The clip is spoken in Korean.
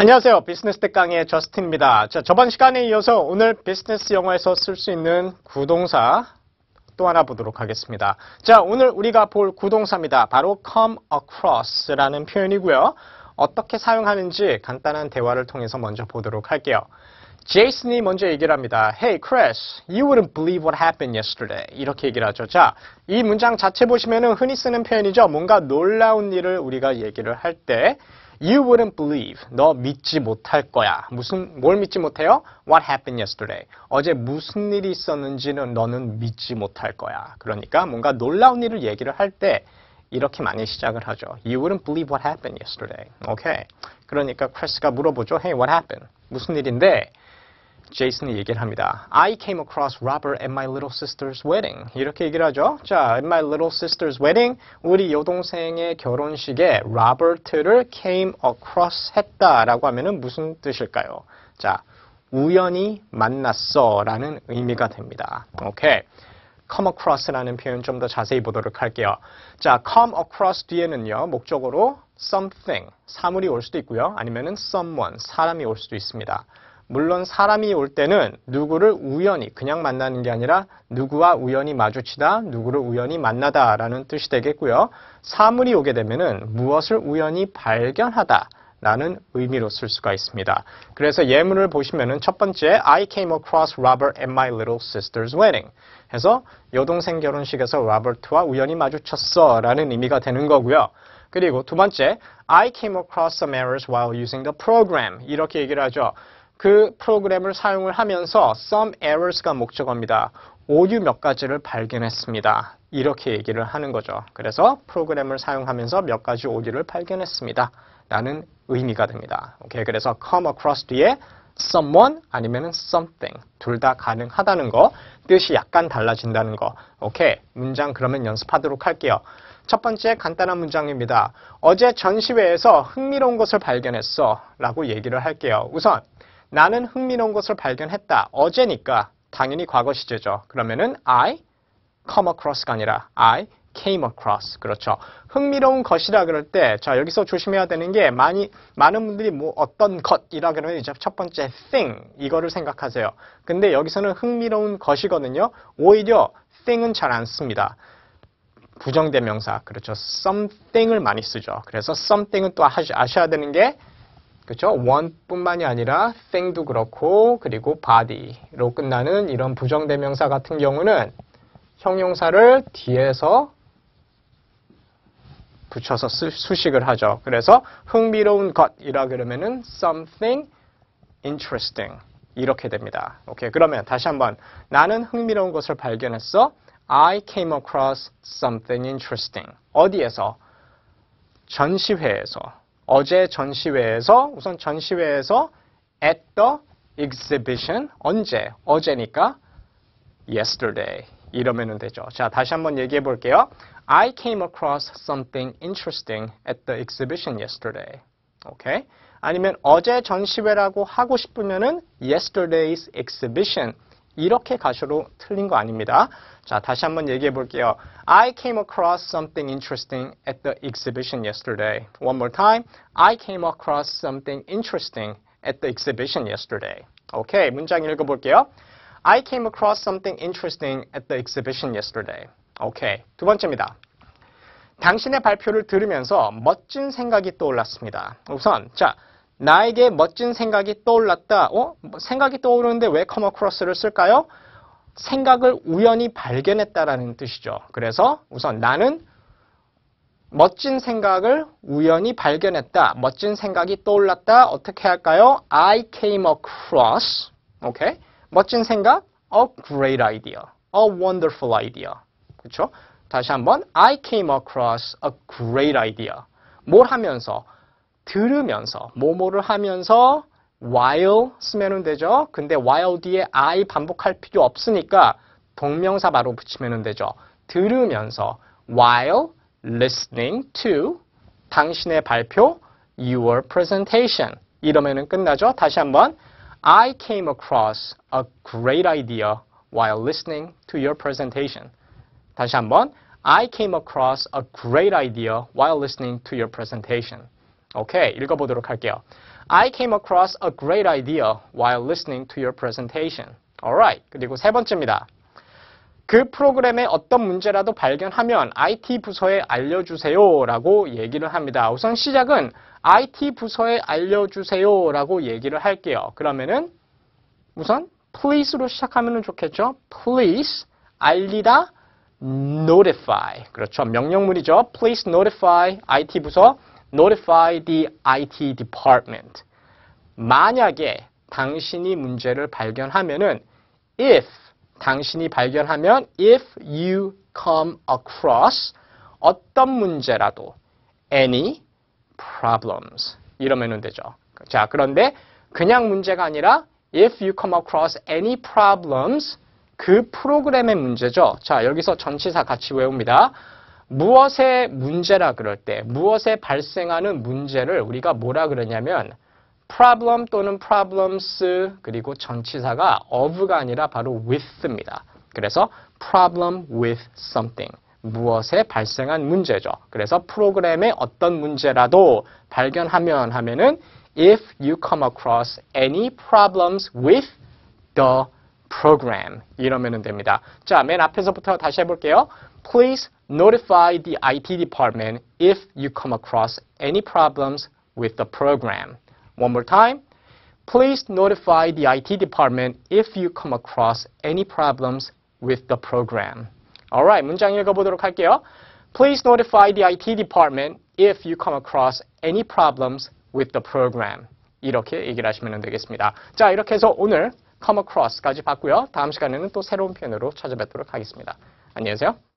안녕하세요. 비즈니스 특강의 저스틴입니다. 자, 저번 시간에 이어서 오늘 비즈니스 영어에서 쓸 수 있는 구동사 또 하나 보도록 하겠습니다. 자, 오늘 우리가 볼 구동사입니다. 바로 come across라는 표현이고요. 어떻게 사용하는지 간단한 대화를 통해서 먼저 보도록 할게요. 제이슨이 먼저 얘기를 합니다. Hey, Chris, you wouldn't believe what happened yesterday. 이렇게 얘기를 하죠. 자, 이 문장 자체 보시면 흔히 쓰는 표현이죠. 뭔가 놀라운 일을 우리가 얘기를 할때 You wouldn't believe. 너 믿지 못할 거야. 무슨 뭘 믿지 못해요? What happened yesterday. 어제 무슨 일이 있었는지는 너는 믿지 못할 거야. 그러니까 뭔가 놀라운 일을 얘기를 할 때 이렇게 많이 시작을 하죠. You wouldn't believe what happened yesterday. 오케이. Okay. 그러니까 크리스가 물어보죠. Hey, what happened? 무슨 일인데? 제이슨이 얘기를 합니다. I came across Robert at my little sister's wedding. 이렇게 얘기를 하죠. 자, at my little sister's wedding. 우리 여동생의 결혼식에 r o b e r t 를 came across 했다라고 하면은 무슨 뜻일까요? 자, 우연히 만났어라는 의미가 됩니다. 오케이. come across라는 표현 좀 더 자세히 보도록 할게요. 자, come across 뒤에는요. 목적으로 something, 사물이 올 수도 있고요. 아니면은 someone, 사람이 올 수도 있습니다. 물론 사람이 올 때는 누구를 우연히 그냥 만나는 게 아니라 누구와 우연히 마주치다, 누구를 우연히 만나다라는 뜻이 되겠고요. 사물이 오게 되면은 무엇을 우연히 발견하다. 라는 의미로 쓸 수가 있습니다. 그래서 예문을 보시면은 첫 번째 I came across Robert at my little sister's wedding 해서 여동생 결혼식에서 로버트와 우연히 마주쳤어라는 의미가 되는 거고요. 그리고 두 번째 I came across s o m a r r i a g e while using the program 이렇게 얘기를 하죠. 그 프로그램을 사용을 하면서 some errors가 목적어입니다. 오류 몇 가지를 발견했습니다. 이렇게 얘기를 하는 거죠. 그래서 프로그램을 사용하면서 몇 가지 오류를 발견했습니다. 라는 의미가 됩니다. 오케이, 그래서 come across 뒤에 someone 아니면 something 둘 다 가능하다는 거 뜻이 약간 달라진다는 거 오케이 문장 그러면 연습하도록 할게요 첫 번째 간단한 문장입니다 어제 전시회에서 흥미로운 것을 발견했어 라고 얘기를 할게요 우선 나는 흥미로운 것을 발견했다. 어제니까 당연히 과거 시제죠. 그러면은 I come across가 아니라 I came across. 그렇죠. 흥미로운 것이라 그럴 때, 자, 여기서 조심해야 되는 게, 많이, 많은 분들이 뭐 어떤 것이라 그러면 이제 첫 번째 thing, 이거를 생각하세요. 근데 여기서는 흥미로운 것이거든요. 오히려 thing은 잘 안 씁니다. 부정대명사, 그렇죠. something을 많이 쓰죠. 그래서 something은 또 아셔야 되는 게, 그렇죠? one뿐만이 아니라 thing도 그렇고 그리고 body로 끝나는 이런 부정대명사 같은 경우는 형용사를 뒤에서 붙여서 수식을 하죠. 그래서 흥미로운 것이라 그러면은 something interesting 이렇게 됩니다. 오케이. 그러면 다시 한번 나는 흥미로운 것을 발견했어. I came across something interesting. 어디에서? 전시회에서. 어제 전시회에서 우선 전시회에서 at the exhibition 언제? 어제니까 yesterday 이러면 되죠. 자, 다시 한번 얘기해 볼게요. I came across something interesting at the exhibition yesterday. 오케이? 아니면 어제 전시회라고 하고 싶으면은 yesterday's exhibition 이렇게 가셔도 틀린 거 아닙니다. 자, 다시 한번 얘기해 볼게요. I came across something interesting at the exhibition yesterday. One more time. I came across something interesting at the exhibition yesterday. 오케이, 문장 읽어볼게요. I came across something interesting at the exhibition yesterday. 오케이, 두 번째입니다. 당신의 발표를 들으면서 멋진 생각이 떠올랐습니다. 우선, 자, 나에게 멋진 생각이 떠올랐다. 어? 생각이 떠오르는데 왜 come across를 쓸까요? 생각을 우연히 발견했다라는 뜻이죠. 그래서 우선 나는 멋진 생각을 우연히 발견했다. 멋진 생각이 떠올랐다. 어떻게 할까요? I came across. 오케이? o k 멋진 생각, a great idea, a wonderful idea. 그렇죠? 다시 한번 I came across a great idea. 뭘 하면서 들으면서 뭐뭐를 하면서 while 쓰면 되죠. 근데 while 뒤에 I 반복할 필요 없으니까 동명사 바로 붙이면 되죠. 들으면서 while listening to 당신의 발표 your presentation 이러면 끝나죠. 다시 한번 I came across a great idea while listening to your presentation. 다시 한번 I came across a great idea while listening to your presentation. 오케이, 읽어보도록 할게요. I came across a great idea while listening to your presentation. Alright, 그리고 세 번째입니다. 그 프로그램에 어떤 문제라도 발견하면 IT 부서에 알려주세요 라고 얘기를 합니다. 우선 시작은 IT 부서에 알려주세요 라고 얘기를 할게요. 그러면은 우선 please로 시작하면 좋겠죠? please, 알리다, notify. 그렇죠. 명령문이죠. please notify IT 부서 notify the IT department. 만약에 당신이 문제를 발견하면은 if 당신이 발견하면 if you come across 어떤 문제라도 any problems 이러면 되죠. 자, 그런데 그냥 문제가 아니라 if you come across any problems 그 프로그램의 문제죠. 자, 여기서 전치사 같이 외웁니다. 무엇의 문제라 그럴 때 무엇에 발생하는 문제를 우리가 뭐라 그러냐면 problem 또는 problems 그리고 전치사가 of가 아니라 바로 with입니다. 그래서 problem with something 무엇에 발생한 문제죠. 그래서 프로그램의 어떤 문제라도 발견하면 하면은 if you come across any problems with the program 이러면 됩니다. 자, 맨 앞에서부터 다시 해볼게요. Please notify the IT department if you come across any problems with the program. One more time. Please notify the IT department if you come across any problems with the program. Alright, 문장 읽어보도록 할게요. Please notify the IT department if you come across any problems with the program. 이렇게 얘기를 하시면 되겠습니다. 자, 이렇게 해서 오늘 come across까지 봤고요. 다음 시간에는 또 새로운 표현으로 찾아뵙도록 하겠습니다. 안녕히 계세요.